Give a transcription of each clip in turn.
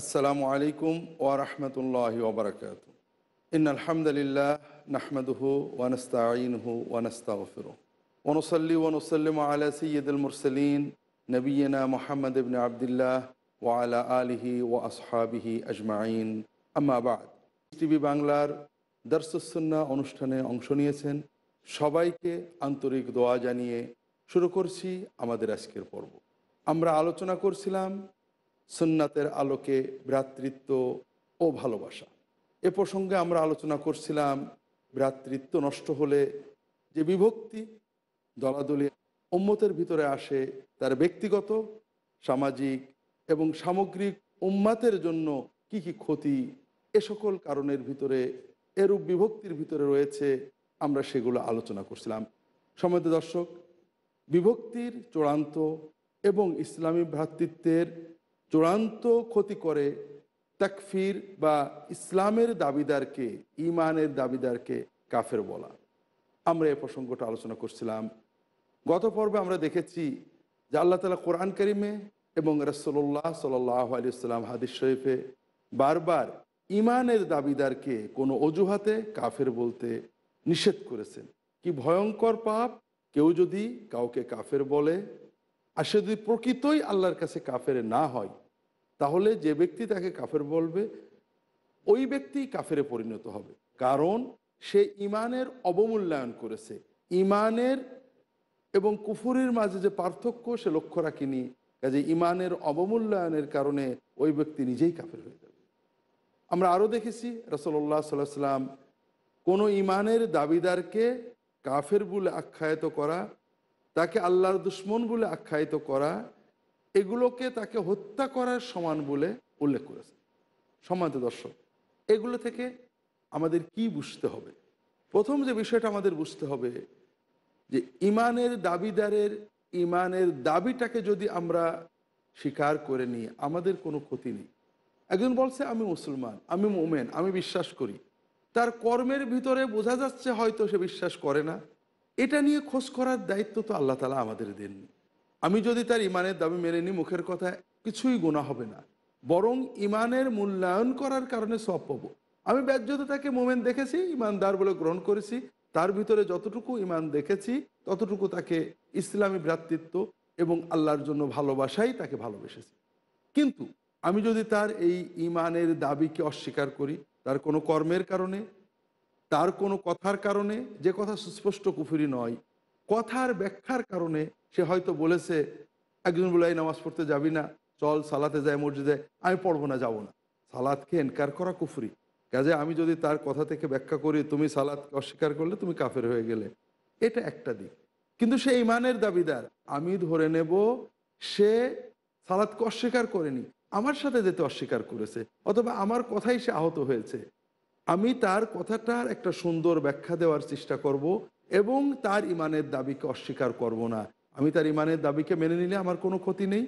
আসসালামু আলাইকুম ওয়া রাহমাতুল্লাহি ওয়া ইন ইন্নাল হামদুলিল্লাহ ওয়ানস্তা ওয়া نستعينহু ওয়া نستغফিরুহু ওয়া নুসাল্লি আলা সাইয়্যিদিল মুরসালিন নবিয়িনা মুহাম্মদ আবদুল্লাহ ওয়া আলা আলিহি ওয়া আসহাবিহি আজমাইন আমাবাদ টিভি বাংলার দারসুস অনুষ্ঠানে অংশ নিয়েছেন সবাইকে আন্তরিক দোয়া জানিয়ে শুরু করছি আমাদের আজকের পর্ব আমরা আলোচনা করছিলাম সুন্নাতের আলোকে ভ্রাতৃত্ব ও ভালোবাসা এ প্রসঙ্গে আমরা আলোচনা করছিলাম ভ্রাতৃত্ব নষ্ট হলে যে বিভক্তি দলাদলি উম্মতের ভিতরে আসে তার ব্যক্তিগত সামাজিক এবং সামগ্রিক উম্মাতের জন্য কি কি ক্ষতি এ সকল কারণের ভিতরে এরূপ বিভক্তির ভিতরে রয়েছে আমরা সেগুলো আলোচনা করছিলাম সময় দর্শক বিভক্তির চূড়ান্ত এবং ইসলামী ভ্রাতৃত্বের চূড়ান্ত ক্ষতি করে তাকফির বা ইসলামের দাবিদারকে ইমানের দাবিদারকে কাফের বলা আমরা এ প্রসঙ্গটা আলোচনা করছিলাম গত পর্বে আমরা দেখেছি যে আল্লাহ তালা কোরআন করিমে এবং রসল্লাহ সাল আলি ইসলাম হাদিস শরীফে বারবার ইমানের দাবিদারকে কোনো অজুহাতে কাফের বলতে নিষেধ করেছেন কি ভয়ঙ্কর পাপ কেউ যদি কাউকে কাফের বলে আর সে যদি প্রকৃতই আল্লাহর কাছে কাফের না হয় তাহলে যে ব্যক্তি তাকে কাফের বলবে ওই ব্যক্তি কাফেরে পরিণত হবে কারণ সে ইমানের অবমূল্যায়ন করেছে ইমানের এবং কুফুরের মাঝে যে পার্থক্য সে লক্ষ্য রাখিনি কাজে ইমানের অবমূল্যায়নের কারণে ওই ব্যক্তি নিজেই কাফের হয়ে যাবে আমরা আরও দেখেছি রসল্লাহ সাল্লাহ সাল্লাম কোনো ইমানের দাবিদারকে কাফের বলে আখ্যায়িত করা তাকে আল্লাহর দুশ্মন বলে আখ্যায়িত করা এগুলোকে তাকে হত্যা করার সমান বলে উল্লেখ করেছে সম্মানিত দর্শক এগুলো থেকে আমাদের কি বুঝতে হবে প্রথম যে বিষয়টা আমাদের বুঝতে হবে যে ইমানের দাবিদারের ইমানের দাবিটাকে যদি আমরা স্বীকার করে নিই আমাদের কোনো ক্ষতি নেই একজন বলছে আমি মুসলমান আমি মোমেন আমি বিশ্বাস করি তার কর্মের ভিতরে বোঝা যাচ্ছে হয়তো সে বিশ্বাস করে না এটা নিয়ে খোঁজ করার দায়িত্ব তো আল্লাহ তালা আমাদের দেননি আমি যদি তার ইমানের দাবি মেনে নিই মুখের কথা কিছুই গোনা হবে না বরং ইমানের মূল্যায়ন করার কারণে সব পাব আমি ব্যর্যত তাকে মোমেন দেখেছি ইমানদার বলে গ্রহণ করেছি তার ভিতরে যতটুকু ইমান দেখেছি ততটুকু তাকে ইসলামী ভ্রাতৃত্ব এবং আল্লাহর জন্য ভালোবাসাই তাকে ভালোবেসেছি কিন্তু আমি যদি তার এই ইমানের দাবিকে অস্বীকার করি তার কোনো কর্মের কারণে তার কোনো কথার কারণে যে কথা সুস্পষ্ট কুফুরি নয় কথার ব্যাখ্যার কারণে সে হয়তো বলেছে একজন বলে নামাজ পড়তে যাবি না চল সালাতে যায় মসজিদে আমি পড়বো না যাবো না সালাদকে এনকার করা কুফুরি কাজে আমি যদি তার কথা থেকে ব্যাখ্যা করি তুমি সালাদকে অস্বীকার করলে তুমি কাফের হয়ে গেলে এটা একটা দিক কিন্তু সে ইমানের দাবিদার আমি ধরে নেব সে সালাদকে অস্বীকার করেনি আমার সাথে যেতে অস্বীকার করেছে অথবা আমার কথাই সে আহত হয়েছে আমি তার কথাটার একটা সুন্দর ব্যাখ্যা দেওয়ার চেষ্টা করব এবং তার ইমানের দাবিকে অস্বীকার করব না আমি তার ইমানের দাবিকে মেনে নিলে আমার কোনো ক্ষতি নেই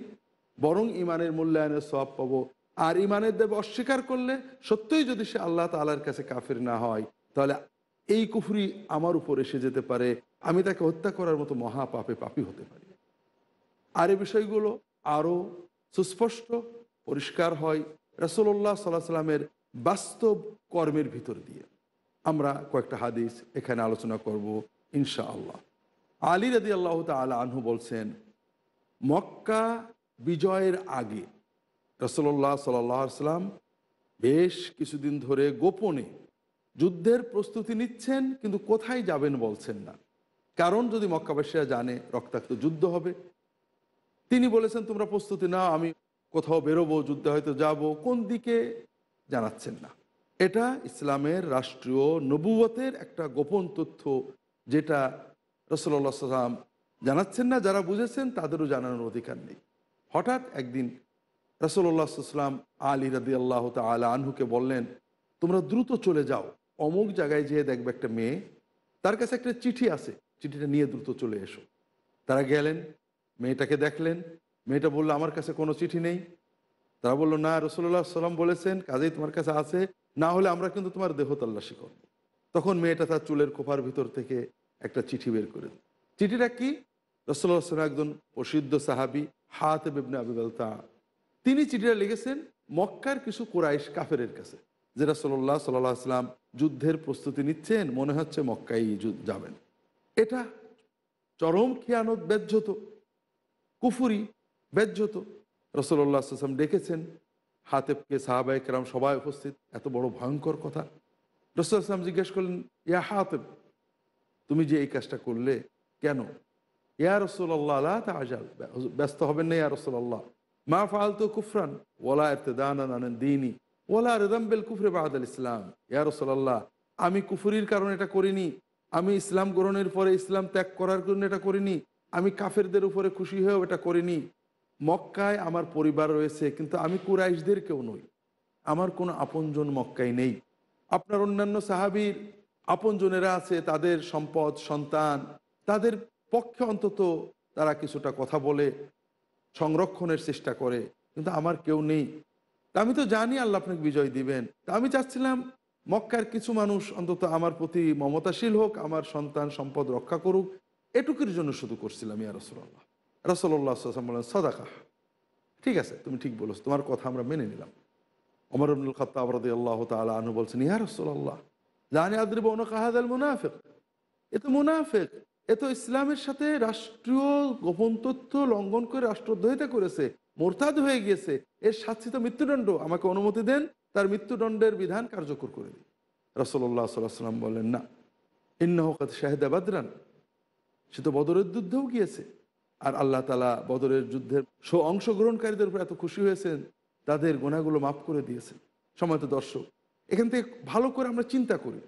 বরং ইমানের মূল্যায়নের সব পাবো আর ইমানের দাবি অস্বীকার করলে সত্যই যদি সে আল্লাহ তালার কাছে কাফের না হয় তাহলে এই কুফরি আমার উপর এসে যেতে পারে আমি তাকে হত্যা করার মতো মহাপাপে পাপি হতে পারি আর এই বিষয়গুলো আরও সুস্পষ্ট পরিষ্কার হয় রসোল্লা সাল্লাহ সাল্লামের বাস্তব কর্মের ভিতর দিয়ে আমরা কয়েকটা হাদিস এখানে আলোচনা করব ইনশা আল্লাহ আলী রাদি আল্লাহ তাল আনহু বলছেন মক্কা বিজয়ের আগে রসল্লাহ সাল্লাম বেশ কিছুদিন ধরে গোপনে যুদ্ধের প্রস্তুতি নিচ্ছেন কিন্তু কোথায় যাবেন বলছেন না কারণ যদি মক্কাবাসীরা জানে রক্তাক্ত যুদ্ধ হবে তিনি বলেছেন তোমরা প্রস্তুতি নাও আমি কোথাও বেরোবো যুদ্ধে হয়তো যাব কোন দিকে জানাচ্ছেন না এটা ইসলামের রাষ্ট্রীয় নবুয়তের একটা গোপন তথ্য যেটা রসল্লা সাল্লাম জানাচ্ছেন না যারা বুঝেছেন তাদেরও জানানোর অধিকার নেই হঠাৎ একদিন রসল্লা সাল্লাম আলী রাদি আল্লাহ আল আনহুকে বললেন তোমরা দ্রুত চলে যাও অমুক জায়গায় যেয়ে দেখবে একটা মেয়ে তার কাছে একটা চিঠি আছে চিঠিটা নিয়ে দ্রুত চলে এসো তারা গেলেন মেয়েটাকে দেখলেন মেয়েটা বললো আমার কাছে কোনো চিঠি নেই তারা বললো না রসুল্লাহ সাল্লাম বলেছেন কাজেই তোমার কাছে আছে না হলে আমরা কিন্তু তোমার দেহ তল্লাশি করব তখন মেয়েটা তার চুলের কোপার ভিতর থেকে একটা চিঠি বের করে চিঠিটা কি রসুল্লাহ সাল্লাম একজন প্রসিদ্ধ সাহাবি হাত বেবনে আবিবাল তা তিনি চিঠিটা লিখেছেন মক্কার কিছু কোরাইশ কাফের কাছে যে রসল্লাহ সাল্লাহ আসলাম যুদ্ধের প্রস্তুতি নিচ্ছেন মনে হচ্ছে মক্কাই যাবেন এটা চরম খেয়ানত ব্যজ্যত কুফুরি ব্যজ্যত রসল্লা সাল্লাম ডেকেছেন পেয়ে সাহাবা একরাম সবাই উপস্থিত এত বড় ভয়ঙ্কর কথা রসুল আসলাম জিজ্ঞেস করলেন ইয়া হাতেব তুমি যে এই কাজটা করলে কেন ইয়া রসুল্লাহ আল্লাহ তা আজাল ব্যস্ত হবেন না ইয়া রসুল্লাহ মা ফালতু কুফরান ওলা এরতেদান দিনই ওলা রেদাম বেল কুফরে বাহাদ ইসলাম ইয়া রসুল্লাহ আমি কুফুরির কারণে এটা করিনি আমি ইসলাম গ্রহণের পরে ইসলাম ত্যাগ করার জন্য এটা করিনি আমি কাফেরদের উপরে খুশি হয়েও এটা করিনি মক্কায় আমার পরিবার রয়েছে কিন্তু আমি কুরাইশদের কেউ নই আমার কোনো আপনজন মক্কায় নেই আপনার অন্যান্য সাহাবির আপনজনেরা আছে তাদের সম্পদ সন্তান তাদের পক্ষে অন্তত তারা কিছুটা কথা বলে সংরক্ষণের চেষ্টা করে কিন্তু আমার কেউ নেই আমি তো জানি আল্লাহ আপনাকে বিজয় দিবেন তা আমি চাচ্ছিলাম মক্কার কিছু মানুষ অন্তত আমার প্রতি মমতাশীল হোক আমার সন্তান সম্পদ রক্ষা করুক এটুকুর জন্য শুধু করছিলাম ইয়ারসুল্লাহ রসল্লা বললেন বলেন সদাকা ঠিক আছে তুমি ঠিক বলেছ তোমার কথা আমরা মেনে নিলাম অমর আব্দুল খত্তাব আল্লাহ তালা আনু বলছেন ইয়া রসল্লাহ জানি আদ্রিব কাহাদ মুনাফেক এ তো মুনাফেক এ তো ইসলামের সাথে রাষ্ট্রীয় গোপন তথ্য লঙ্ঘন করে রাষ্ট্রদ্রোহিতা করেছে মোরতাদ হয়ে গিয়েছে এর শাস্তিত মৃত্যুদণ্ড আমাকে অনুমতি দেন তার মৃত্যুদণ্ডের বিধান কার্যকর করে দিন রসল্লাহ সাল্লাম বলেন না ইন্নহকাত শাহেদা বাদরান সে তো বদরের যুদ্ধেও গিয়েছে আর আল্লাহ তালা বদরের যুদ্ধের সো অংশগ্রহণকারীদের উপর এত খুশি হয়েছেন তাদের গোনাগুলো মাফ করে দিয়েছেন সময়ত দর্শক এখান থেকে ভালো করে আমরা চিন্তা করি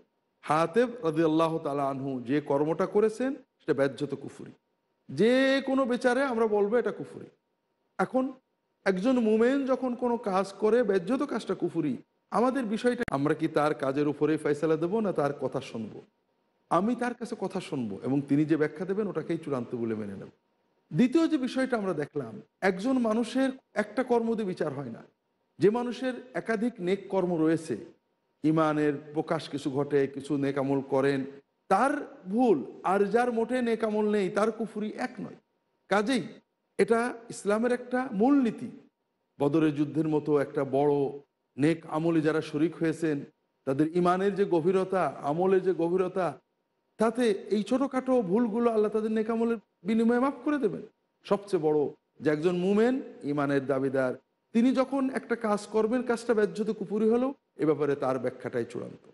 হাতেব রাজি আল্লাহ তালা আনহু যে কর্মটা করেছেন সেটা ব্যাহ্যত কুফুরি যে কোনো বেচারে আমরা বলবো এটা কুফুরি এখন একজন মুমেন যখন কোনো কাজ করে ব্যাহ্যত কাজটা কুফুরি আমাদের বিষয়টা আমরা কি তার কাজের উপরেই ফয়সালা দেবো না তার কথা শুনবো আমি তার কাছে কথা শুনবো এবং তিনি যে ব্যাখ্যা দেবেন ওটাকেই চূড়ান্ত বলে মেনে নেব দ্বিতীয় যে বিষয়টা আমরা দেখলাম একজন মানুষের একটা কর্ম দিয়ে বিচার হয় না যে মানুষের একাধিক নেক কর্ম রয়েছে ইমানের প্রকাশ কিছু ঘটে কিছু নেকামল করেন তার ভুল আর যার মোটে নেকামল নেই তার কুফুরি এক নয় কাজেই এটা ইসলামের একটা মূলনীতি বদরের যুদ্ধের মতো একটা বড় নেক আমলে যারা শরিক হয়েছেন তাদের ইমানের যে গভীরতা আমলের যে গভীরতা তাতে এই ছোটোখাটো ভুলগুলো আল্লাহ তাদের নেকামলের বিনিময়ে মাফ করে দেবেন সবচেয়ে বড় যে একজন মুমেন ইমানের দাবিদার তিনি যখন একটা কাজ করবেন কাজটা ব্যাহ্যত কুপুরি হলেও এ ব্যাপারে তার ব্যাখ্যাটাই চূড়ান্ত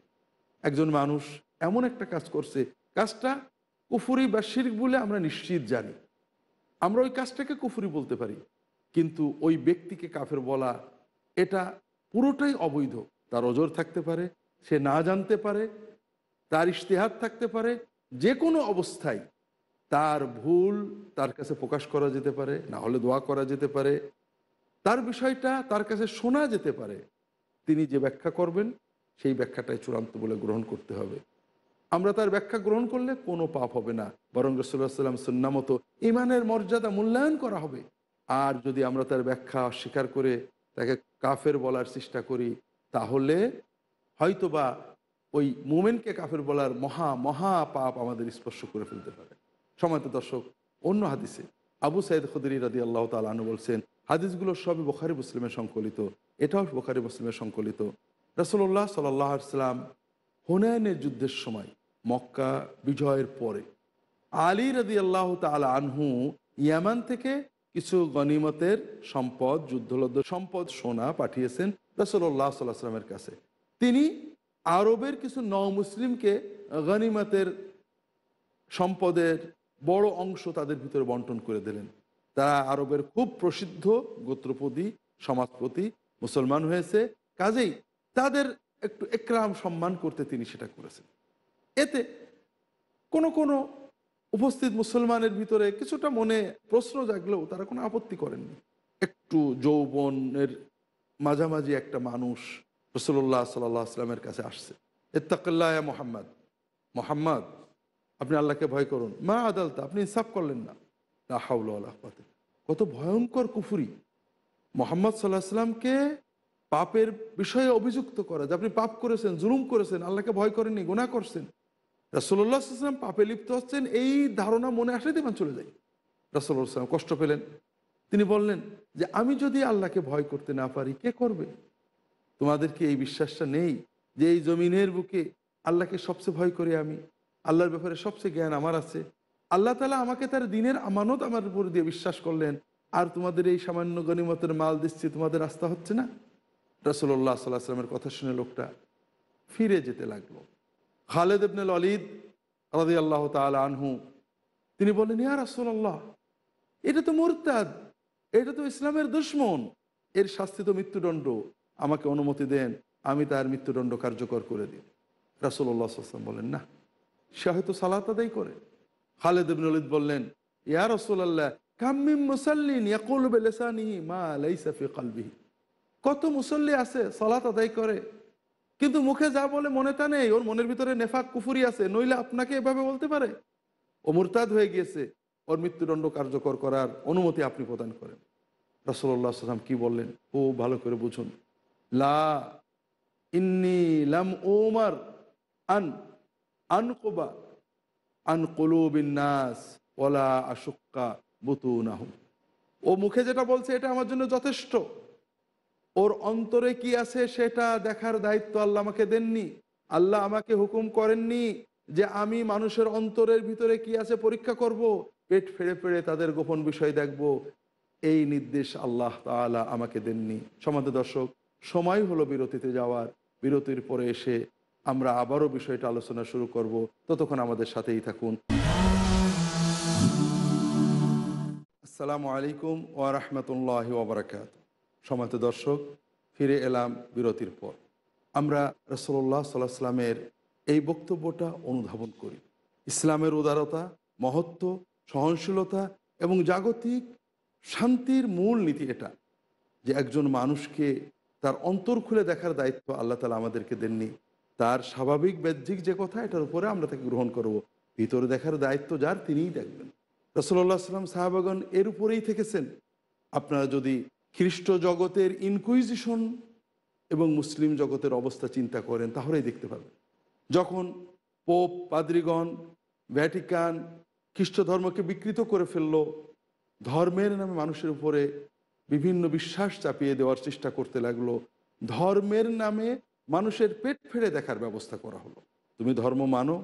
একজন মানুষ এমন একটা কাজ করছে কাজটা কুফুরি বা শির্ক বলে আমরা নিশ্চিত জানি আমরা ওই কাজটাকে কুফুরি বলতে পারি কিন্তু ওই ব্যক্তিকে কাফের বলা এটা পুরোটাই অবৈধ তার অজর থাকতে পারে সে না জানতে পারে তার ইশতেহার থাকতে পারে যে কোনো অবস্থায় তার ভুল তার কাছে প্রকাশ করা যেতে পারে না হলে দোয়া করা যেতে পারে তার বিষয়টা তার কাছে শোনা যেতে পারে তিনি যে ব্যাখ্যা করবেন সেই ব্যাখ্যাটাই চূড়ান্ত বলে গ্রহণ করতে হবে আমরা তার ব্যাখ্যা গ্রহণ করলে কোনো পাপ হবে না বরং রসুল্লাহ সাল্লাম মতো ইমানের মর্যাদা মূল্যায়ন করা হবে আর যদি আমরা তার ব্যাখ্যা অস্বীকার করে তাকে কাফের বলার চেষ্টা করি তাহলে হয়তোবা ওই মোমেনকে কাফের বলার মহা মহা পাপ আমাদের স্পর্শ করে ফেলতে পারে সময়ত দর্শক অন্য হাদিসে আবু সাইদ খুদরি রাদি আল্লাহ তালু বলছেন হাদিসগুলো সবই বোখারি মুসলিমের সংকলিত এটাও বোখারি মুসলিমের সংকলিত রসল্লাহ সাল্লাহ সাল্লাম হুনায়নের যুদ্ধের সময় মক্কা বিজয়ের পরে আলী রদি আল্লাহ তাল আনহু ইয়ামান থেকে কিছু গনিমতের সম্পদ যুদ্ধলব্ধ সম্পদ সোনা পাঠিয়েছেন রসল্লাহ সাল্লাহামের কাছে তিনি আরবের কিছু ন মুসলিমকে গনিমতের সম্পদের বড় অংশ তাদের ভিতরে বন্টন করে দিলেন তারা আরবের খুব প্রসিদ্ধ গোত্রপতি সমাজপতি মুসলমান হয়েছে কাজেই তাদের একটু একরাম সম্মান করতে তিনি সেটা করেছেন এতে কোনো কোনো উপস্থিত মুসলমানের ভিতরে কিছুটা মনে প্রশ্ন জাগলেও তারা কোনো আপত্তি করেননি একটু যৌবনের মাঝামাঝি একটা মানুষ রসল্লাহ সাল্লাহ আসলামের কাছে আসছে এত্তাকল্লাহ মোহাম্মদ মোহাম্মদ আপনি আল্লাহকে ভয় করুন মা আদালতা আপনি ইনসাফ করলেন না হাউল আল্লাহ কত ভয়ঙ্কর কুফুরি মোহাম্মদ সাল্লাহ সাল্লামকে পাপের বিষয়ে অভিযুক্ত করা যে আপনি পাপ করেছেন জুলুম করেছেন আল্লাহকে ভয় করেননি গোনা করছেন রাসোল্লা সাল্লাম পাপে লিপ্ত হচ্ছেন এই ধারণা মনে আসলে দেবেন চলে যায় রাসোল্লা সাল্লাম কষ্ট পেলেন তিনি বললেন যে আমি যদি আল্লাহকে ভয় করতে না পারি কে করবে তোমাদের কি এই বিশ্বাসটা নেই যে এই জমিনের বুকে আল্লাহকে সবচেয়ে ভয় করে আমি আল্লাহর ব্যাপারে সবচেয়ে জ্ঞান আমার আছে আল্লাহ তালা আমাকে তার দিনের আমানত আমার উপর দিয়ে বিশ্বাস করলেন আর তোমাদের এই সামান্য গণিমতের মাল দিচ্ছি তোমাদের রাস্তা হচ্ছে না রসল্লাহ সাল্লাহ আসলামের কথা শুনে লোকটা ফিরে যেতে লাগলো খালেদ ইবনুল অলিদ রাজি আল্লাহ তালা আনহু তিনি বললেন ইয়া রাসোল্লাহ এটা তো মুরতাদ এটা তো ইসলামের দুশ্মন এর শাস্তি তো মৃত্যুদণ্ড আমাকে অনুমতি দেন আমি তার মৃত্যুদণ্ড কার্যকর করে দিই রাসোল্লাহ আসলাম বলেন না সে হয়তো সালাত আদায় করে খালেদ ইবনুলিদ বললেন ইয়ার রসুল্লাহ কামিম মুসাল্লিন মা কত মুসল্লি আছে সালাত আদায় করে কিন্তু মুখে যা বলে মনে তা নেই ওর মনের ভিতরে নেফাক কুফুরি আছে নইলে আপনাকে এভাবে বলতে পারে ও মুরতাদ হয়ে গিয়েছে ওর মৃত্যুদণ্ড কার্যকর করার অনুমতি আপনি প্রদান করেন রসল্লা সাল্লাম কি বললেন ও ভালো করে বুঝুন লা ইন্নি লাম ওমার আন আনকোবা বিন্যাস ওলা আশুক্কা বুতুনাহ ও মুখে যেটা বলছে এটা আমার জন্য যথেষ্ট ওর অন্তরে কি আছে সেটা দেখার দায়িত্ব আল্লাহ আমাকে দেননি আল্লাহ আমাকে হুকুম করেননি যে আমি মানুষের অন্তরের ভিতরে কি আছে পরীক্ষা করব পেট ফেড়ে ফেড়ে তাদের গোপন বিষয় দেখব এই নির্দেশ আল্লাহ তালা আমাকে দেননি সমাধে দর্শক সময় হলো বিরতিতে যাওয়ার বিরতির পরে এসে আমরা আবারও বিষয়টা আলোচনা শুরু করব ততক্ষণ আমাদের সাথেই থাকুন আসসালামু আলাইকুম ও রহমতুল্লাহ ওবরাকাত সময়ত দর্শক ফিরে এলাম বিরতির পর আমরা রসল্লাহ সাল্লাহ সাল্লামের এই বক্তব্যটা অনুধাবন করি ইসলামের উদারতা মহত্ব সহনশীলতা এবং জাগতিক শান্তির মূল নীতি এটা যে একজন মানুষকে তার অন্তর খুলে দেখার দায়িত্ব আল্লাহ তালা আমাদেরকে দেননি তার স্বাভাবিক বাহ্যিক যে কথা এটার উপরে আমরা তাকে গ্রহণ করব ভিতরে দেখার দায়িত্ব যার তিনিই দেখবেন রসল্লা সাল্লাম সাহাবাগন এর উপরেই থেকেছেন আপনারা যদি খ্রিস্ট জগতের ইনকুইজিশন এবং মুসলিম জগতের অবস্থা চিন্তা করেন তাহলেই দেখতে পাবেন যখন পোপ পাদ্রিগণ ভ্যাটিকান খ্রিস্ট ধর্মকে বিকৃত করে ফেলল ধর্মের নামে মানুষের উপরে বিভিন্ন বিশ্বাস চাপিয়ে দেওয়ার চেষ্টা করতে লাগলো ধর্মের নামে মানুষের পেট ফেড়ে দেখার ব্যবস্থা করা হলো তুমি ধর্ম মানো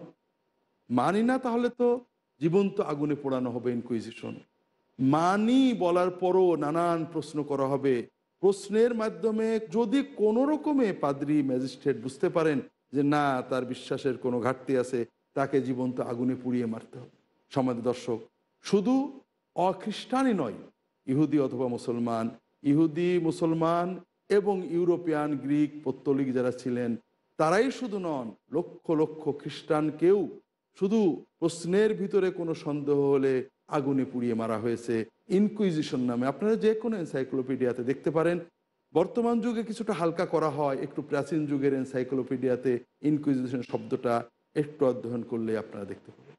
মানি না তাহলে তো জীবন্ত আগুনে পোড়ানো হবে ইনকুইজিশন মানি বলার পরও নানান প্রশ্ন করা হবে প্রশ্নের মাধ্যমে যদি কোনো রকমে পাদ্রি ম্যাজিস্ট্রেট বুঝতে পারেন যে না তার বিশ্বাসের কোনো ঘাটতি আছে তাকে জীবন্ত আগুনে পুড়িয়ে মারতে হবে সমাজ দর্শক শুধু অখ্রিস্টানই নয় ইহুদি অথবা মুসলমান ইহুদি মুসলমান এবং ইউরোপিয়ান গ্রিক পত্তলিক যারা ছিলেন তারাই শুধু নন লক্ষ লক্ষ খ্রিস্টানকেও শুধু প্রশ্নের ভিতরে কোনো সন্দেহ হলে আগুনে পুড়িয়ে মারা হয়েছে ইনকুইজিশন নামে আপনারা যে কোনো এনসাইক্লোপিডিয়াতে দেখতে পারেন বর্তমান যুগে কিছুটা হালকা করা হয় একটু প্রাচীন যুগের এনসাইক্লোপিডিয়াতে ইনকুইজিশন শব্দটা একটু অধ্যয়ন করলে আপনারা দেখতে পাবেন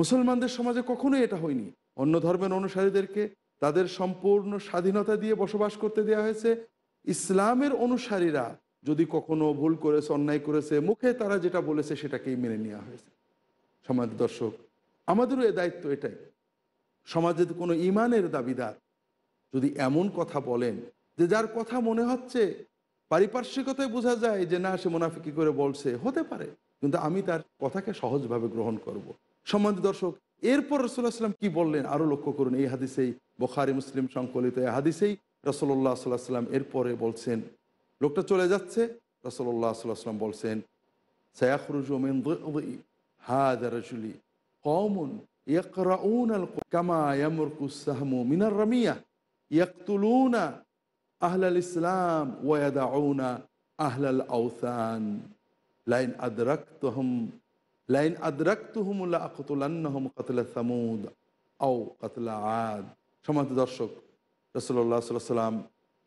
মুসলমানদের সমাজে কখনোই এটা হয়নি অন্য ধর্মের অনুসারীদেরকে তাদের সম্পূর্ণ স্বাধীনতা দিয়ে বসবাস করতে দেওয়া হয়েছে ইসলামের অনুসারীরা যদি কখনো ভুল করেছে অন্যায় করেছে মুখে তারা যেটা বলেছে সেটাকেই মেনে নেওয়া হয়েছে সমাজ দর্শক আমাদেরও এ দায়িত্ব এটাই সমাজে কোনো ইমানের দাবিদার যদি এমন কথা বলেন যে যার কথা মনে হচ্ছে পারিপার্শ্বিকতায় বোঝা যায় যে না সে মোনাফিকি করে বলছে হতে পারে কিন্তু আমি তার কথাকে সহজভাবে গ্রহণ করব। সমাজ দর্শক এরপর রসুল্লাহ আসলাম কি বললেন আরও লক্ষ্য করুন এই হাদিসেই বখারি মুসলিম সংকলিত এই হাদিসেই রসল্লাহ সাল্লাহ সাল্লাম এরপরে বলছেন লোকটা চলে যাচ্ছে রসল্লাহ সাল্লাহ সাল্লাম বলছেন সায়াখরুজমিন হাদ রসুলি কমন আহলাল ইসলাম ওয়াদাউনা আহলাল আউসান লাইন আদরাক তোহম লাইন আদরাক তুহমুল্লা আকতুল্লাহম কাতলা সামুদ কাতলা আদ সমাজ দর্শক রসল্লা সাল্লাম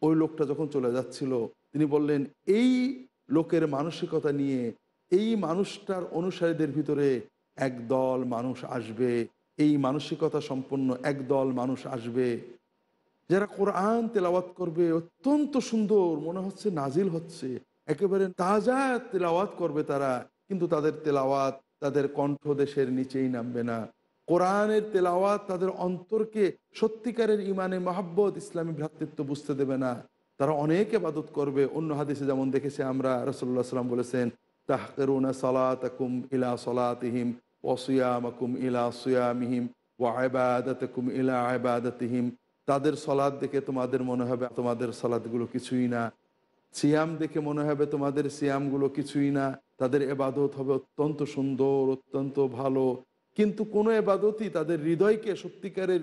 ওই লোকটা যখন চলে যাচ্ছিল তিনি বললেন এই লোকের মানসিকতা নিয়ে এই মানুষটার অনুসারীদের ভিতরে একদল মানুষ আসবে এই মানসিকতা সম্পন্ন একদল মানুষ আসবে যারা কোরআন তেলাওয়াত করবে অত্যন্ত সুন্দর মনে হচ্ছে নাজিল হচ্ছে একেবারে তাজা তেলাওয়াত করবে তারা কিন্তু তাদের তেলাওয়াত তাদের কণ্ঠ দেশের নিচেই নামবে না কোরআনের তেলাওয়াত তাদের অন্তরকে সত্যিকারের ইমানে মাহব্বত ইসলামী ভ্রাতৃত্ব বুঝতে দেবে না তারা অনেক এবাদত করবে অন্য হাদিসে যেমন দেখেছি আমরা রসল্লা সাল্লাম বলেছেন তাহকরুনা সালাত আকুম ইলা সলাতহিম ওসুয়ামাকুম ইলা সুয়ামিহিম ও আয়বাদাতকুম ইলা আয়বাদাতিহিম তাদের সলাদ দেখে তোমাদের মনে হবে তোমাদের সলাদগুলো কিছুই না সিয়াম দেখে মনে হবে তোমাদের সিয়ামগুলো কিছুই না তাদের এবাদত হবে অত্যন্ত সুন্দর অত্যন্ত ভালো কিন্তু কোনো এবাদতই তাদের হৃদয়কে সত্যিকারের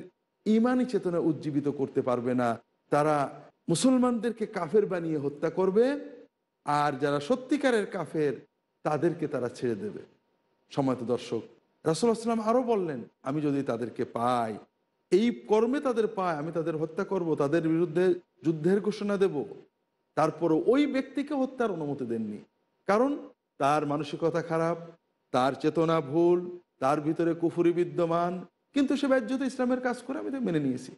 ইমানই চেতনা উজ্জীবিত করতে পারবে না তারা মুসলমানদেরকে কাফের বানিয়ে হত্যা করবে আর যারা সত্যিকারের কাফের তাদেরকে তারা ছেড়ে দেবে সময়ত দর্শক রাসুল আসলাম আরও বললেন আমি যদি তাদেরকে পাই এই কর্মে তাদের পায় আমি তাদের হত্যা করব তাদের বিরুদ্ধে যুদ্ধের ঘোষণা দেব তারপরও ওই ব্যক্তিকে হত্যার অনুমতি দেননি কারণ তার মানসিকতা খারাপ তার চেতনা ভুল তার ভিতরে কুফুরি বিদ্যমান কিন্তু সে ব্যাহ্যত ইসলামের কাজ করে আমি তো মেনে নিয়েছি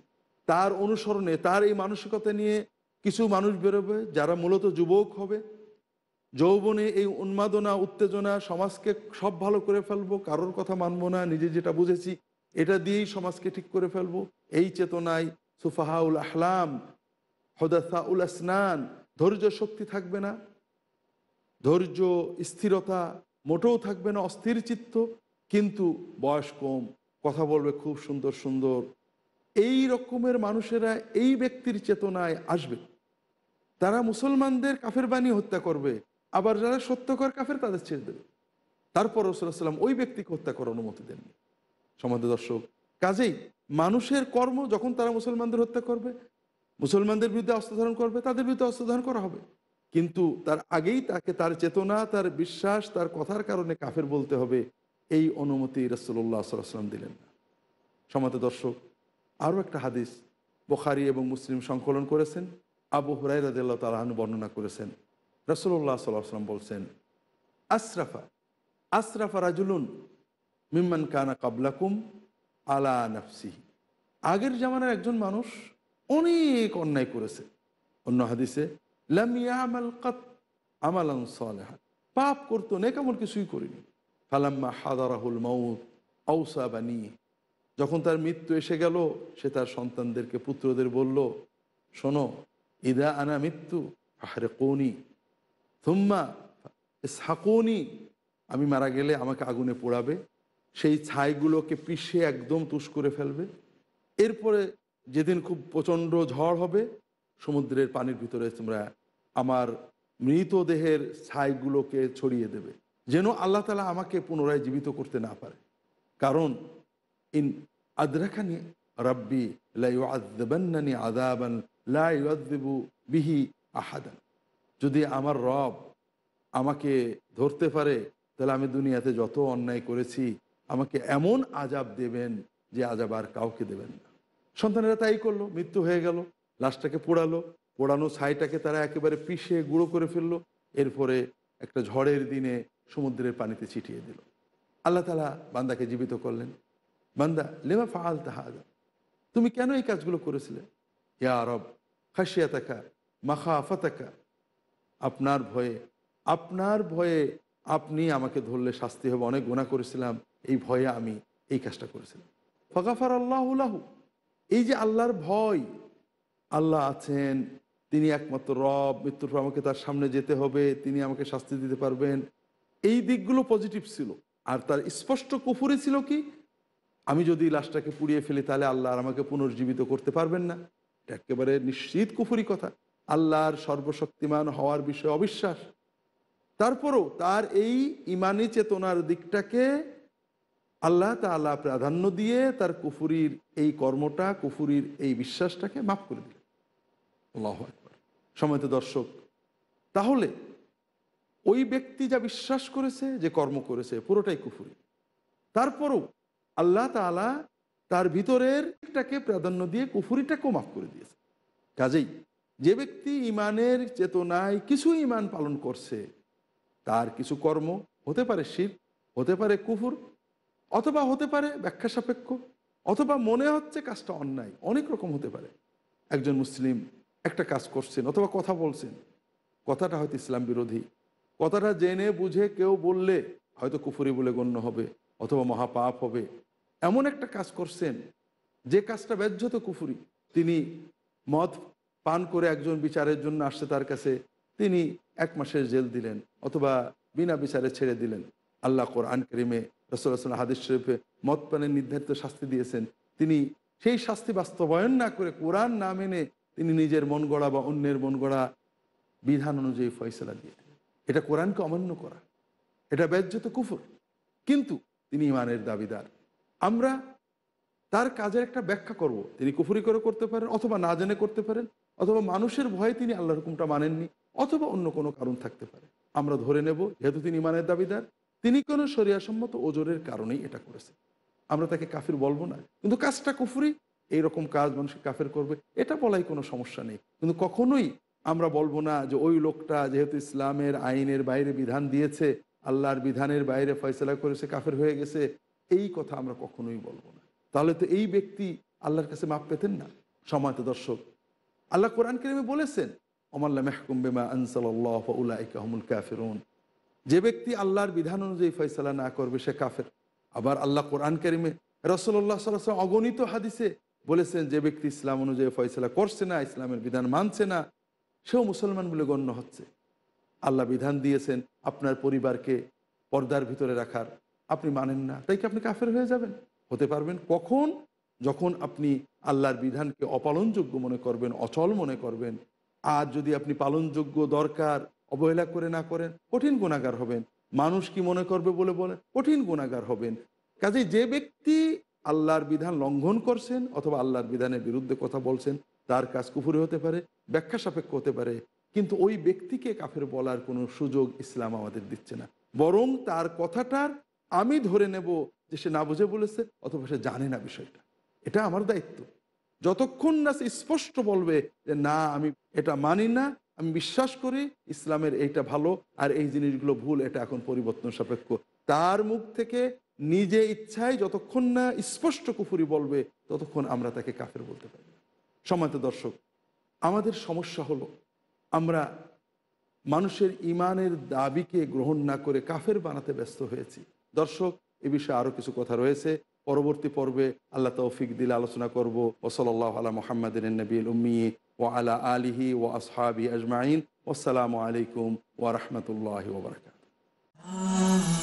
তার অনুসরণে তার এই মানসিকতা নিয়ে কিছু মানুষ বেরোবে যারা মূলত যুবক হবে যৌবনে এই উন্মাদনা উত্তেজনা সমাজকে সব ভালো করে ফেলবো কারোর কথা মানবো না নিজে যেটা বুঝেছি এটা দিয়েই সমাজকে ঠিক করে ফেলবো এই চেতনায় সুফাহাউল আহলাম হদাসাউল আসনান ধৈর্য শক্তি থাকবে না ধৈর্য স্থিরতা মোটেও থাকবে না অস্থির চিত্ত কিন্তু বয়স কম কথা বলবে খুব সুন্দর সুন্দর এই রকমের মানুষেরা এই ব্যক্তির চেতনায় আসবে তারা মুসলমানদের কাফের বানিয়ে হত্যা করবে আবার যারা সত্যকর কাফের তাদের ছেড়ে দেবে তারপর রসুল্লাহাম ওই ব্যক্তিকে হত্যা করার অনুমতি দেননি সমাজ দর্শক কাজেই মানুষের কর্ম যখন তারা মুসলমানদের হত্যা করবে মুসলমানদের বিরুদ্ধে অস্ত্র ধারণ করবে তাদের বিরুদ্ধে অস্ত্র ধারণ করা হবে কিন্তু তার আগেই তাকে তার চেতনা তার বিশ্বাস তার কথার কারণে কাফের বলতে হবে এই অনুমতি রসুল্লাহ সাল্লাম দিলেন সমাত দর্শক আরও একটা হাদিস বোখারি এবং মুসলিম সংকলন করেছেন আবু হুরাই রাজিয়াল তালাহন বর্ণনা করেছেন রসুল্লাহ সাল্লাম বলছেন আশরাফা আশরাফা রাজুলুন মিম্মান কানা কাবলাকুম আলা নাফসি আগের জামানার একজন মানুষ অনেক অন্যায় করেছে অন্য হাদিসে লামিয়া আমাল কাত আমালান সালেহা পাপ করতো নেকামল কিছুই করিনি ফালাম্মা হাদারাহুল মৌত ঔসা বানি যখন তার মৃত্যু এসে গেল সে তার সন্তানদেরকে পুত্রদের বলল শোনো ইদা আনা মৃত্যু আহরে কৌনি থুম্মা সাকৌনি আমি মারা গেলে আমাকে আগুনে পোড়াবে সেই ছাইগুলোকে পিষে একদম তুষ করে ফেলবে এরপরে যেদিন খুব প্রচণ্ড ঝড় হবে সমুদ্রের পানির ভিতরে তোমরা আমার মৃতদেহের ছাইগুলোকে ছড়িয়ে দেবে যেন আল্লাহ তালা আমাকে পুনরায় জীবিত করতে না পারে কারণ ইন আদ্রাখানি রাব্বি লাইবান্নানি আদাবান লাইবু বিহি আহাদান যদি আমার রব আমাকে ধরতে পারে তাহলে আমি দুনিয়াতে যত অন্যায় করেছি আমাকে এমন আজাব দেবেন যে আজাব আর কাউকে দেবেন না সন্তানেরা তাই করলো মৃত্যু হয়ে গেল লাশটাকে পোড়ালো পোড়ানো ছাইটাকে তারা একেবারে পিষে গুঁড়ো করে ফেললো এরপরে একটা ঝড়ের দিনে সমুদ্রের পানিতে ছিটিয়ে দিল আল্লাহ তালা বান্দাকে জীবিত করলেন বান্দা লেমা ফাল তাহাজ তুমি কেন এই কাজগুলো করেছিলে ইয়া আরব খাসিয়া তাকা মাখা আফাতাকা আপনার ভয়ে আপনার ভয়ে আপনি আমাকে ধরলে শাস্তি হবে অনেক গোনা করেছিলাম এই ভয়ে আমি এই কাজটা করেছিলাম ফকাফার আল্লাহুল্লাহু এই যে আল্লাহর ভয় আল্লাহ আছেন তিনি একমাত্র রব মৃত্যুর পর আমাকে তার সামনে যেতে হবে তিনি আমাকে শাস্তি দিতে পারবেন এই দিকগুলো পজিটিভ ছিল আর তার স্পষ্ট কুফুরি ছিল কি আমি যদি লাশটাকে পুড়িয়ে ফেলি তাহলে আল্লাহ আমাকে পুনর্জীবিত করতে পারবেন না এটা একেবারে নিশ্চিত কুফুরি কথা আল্লাহর সর্বশক্তিমান হওয়ার বিষয়ে অবিশ্বাস তারপরও তার এই ইমানি চেতনার দিকটাকে আল্লাহ তা আল্লাহ প্রাধান্য দিয়ে তার কুফুরির এই কর্মটা কুফুরির এই বিশ্বাসটাকে মাফ করে দিলেন আল্লাহ একবার সময়ত দর্শক তাহলে ওই ব্যক্তি যা বিশ্বাস করেছে যে কর্ম করেছে পুরোটাই কুফুরি তারপরও আল্লাহ তালা তার ভিতরের একটাকে প্রাধান্য দিয়ে কুফুরিটাকেও মাফ করে দিয়েছে কাজেই যে ব্যক্তি ইমানের চেতনায় কিছু ইমান পালন করছে তার কিছু কর্ম হতে পারে শিব হতে পারে কুফুর অথবা হতে পারে ব্যাখ্যা সাপেক্ষ অথবা মনে হচ্ছে কাজটা অন্যায় অনেক রকম হতে পারে একজন মুসলিম একটা কাজ করছেন অথবা কথা বলছেন কথাটা হয়তো ইসলাম বিরোধী কথাটা জেনে বুঝে কেউ বললে হয়তো কুফুরি বলে গণ্য হবে অথবা মহাপাপ হবে এমন একটা কাজ করছেন যে কাজটা ব্যাহ্যত কুফুরি তিনি মদ পান করে একজন বিচারের জন্য আসছে তার কাছে তিনি এক মাসের জেল দিলেন অথবা বিনা বিচারে ছেড়ে দিলেন আল্লাহ কোরআন করিমে রসুল্লাহ হাদিস শরীফে মদ পানের নির্ধারিত শাস্তি দিয়েছেন তিনি সেই শাস্তি বাস্তবায়ন না করে কোরআন না মেনে তিনি নিজের মন গড়া বা অন্যের মন গড়া বিধান অনুযায়ী ফয়সলা দিয়ে এটা কোরআনকে অমান্য করা এটা ব্যাজ্যত কুফর কিন্তু তিনি ইমানের দাবিদার আমরা তার কাজের একটা ব্যাখ্যা করব তিনি কুফুরি করে করতে পারেন অথবা না জেনে করতে পারেন অথবা মানুষের ভয়ে তিনি আল্লাহর হুকুমটা মানেননি অথবা অন্য কোনো কারণ থাকতে পারে আমরা ধরে নেব যেহেতু তিনি ইমানের দাবিদার তিনি কোনো সরিয়াসম্মত ওজোরের কারণেই এটা করেছে আমরা তাকে কাফির বলবো না কিন্তু কাজটা কুফুরি এইরকম কাজ মানুষকে কাফের করবে এটা বলাই কোনো সমস্যা নেই কিন্তু কখনোই আমরা বলবো না যে ওই লোকটা যেহেতু ইসলামের আইনের বাইরে বিধান দিয়েছে আল্লাহর বিধানের বাইরে ফয়সলা করেছে কাফের হয়ে গেছে এই কথা আমরা কখনোই বলবো না তাহলে তো এই ব্যক্তি আল্লাহর কাছে মাপ পেতেন না তো দর্শক আল্লাহ কোরআন কেরিমে বলেছেন অমাল্লা মেহকুম বেমা আনসাল্লাহ কাফেরুন যে ব্যক্তি আল্লাহর বিধান অনুযায়ী ফয়সলা না করবে সে কাফের আবার আল্লাহ কোরআন কেরিমে রসল্লাহ সাল্লাহ অগণিত হাদিসে বলেছেন যে ব্যক্তি ইসলাম অনুযায়ী ফয়সলা করছে না ইসলামের বিধান মানছে না সেও মুসলমান বলে গণ্য হচ্ছে আল্লাহ বিধান দিয়েছেন আপনার পরিবারকে পর্দার ভিতরে রাখার আপনি মানেন না তাই কি আপনি কাফের হয়ে যাবেন হতে পারবেন কখন যখন আপনি আল্লাহর বিধানকে অপালনযোগ্য মনে করবেন অচল মনে করবেন আর যদি আপনি পালনযোগ্য দরকার অবহেলা করে না করেন কঠিন গুণাগার হবেন মানুষ কি মনে করবে বলে বলেন কঠিন গুণাগার হবেন কাজে যে ব্যক্তি আল্লাহর বিধান লঙ্ঘন করছেন অথবা আল্লাহর বিধানের বিরুদ্ধে কথা বলছেন তার কাজ কুফুরি হতে পারে ব্যাখ্যা সাপেক্ষ হতে পারে কিন্তু ওই ব্যক্তিকে কাফের বলার কোনো সুযোগ ইসলাম আমাদের দিচ্ছে না বরং তার কথাটার আমি ধরে নেব যে সে না বুঝে বলেছে অথবা সে জানে না বিষয়টা এটা আমার দায়িত্ব যতক্ষণ না সে স্পষ্ট বলবে যে না আমি এটা মানি না আমি বিশ্বাস করি ইসলামের এইটা ভালো আর এই জিনিসগুলো ভুল এটা এখন পরিবর্তন সাপেক্ষ তার মুখ থেকে নিজে ইচ্ছায় যতক্ষণ না স্পষ্ট কুফুরি বলবে ততক্ষণ আমরা তাকে কাফের বলতে পারি সম্মানিত দর্শক আমাদের সমস্যা হলো আমরা মানুষের ইমানের দাবিকে গ্রহণ না করে কাফের বানাতে ব্যস্ত হয়েছি দর্শক এ বিষয়ে আরও কিছু কথা রয়েছে পরবর্তী পর্বে আল্লাহ তৌফিক দিলে আলোচনা করব ওসলাল্লাহ আলা মোহাম্মদিন নবীল উম্মি ও আলা আলিহি ও আসহাবি আজমাইন আসসালামু আলাইকুম ওয়া রাহমাতুল্লাহি ওয়া বারাকাতুহু